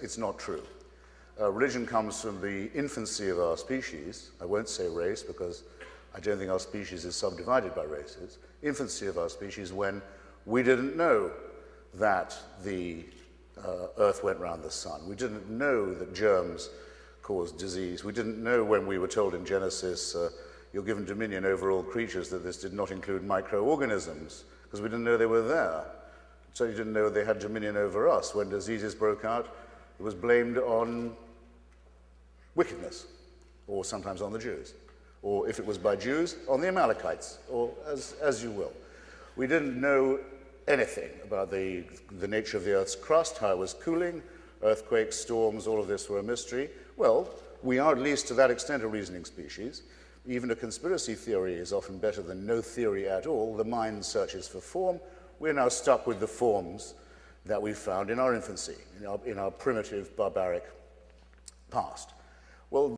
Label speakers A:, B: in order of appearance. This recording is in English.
A: It's not true. Uh, religion comes from the infancy of our species. I won't say race because I don't think our species is subdivided by races. Infancy of our species when we didn't know that the uh, Earth went round the sun. We didn't know that germs caused disease. We didn't know when we were told in Genesis, uh, you're given dominion over all creatures, that this did not include microorganisms because we didn't know they were there. So you didn't know they had dominion over us. When diseases broke out, it was blamed on wickedness, or sometimes on the Jews, or if it was by Jews, on the Amalekites, or as, as you will. We didn't know anything about the, the nature of the Earth's crust, how it was cooling, earthquakes, storms, all of this were a mystery. Well, we are at least to that extent a reasoning species. Even a conspiracy theory is often better than no theory at all. The mind searches for form. We're now stuck with the forms that we found in our infancy, in our, in our primitive barbaric past. Well,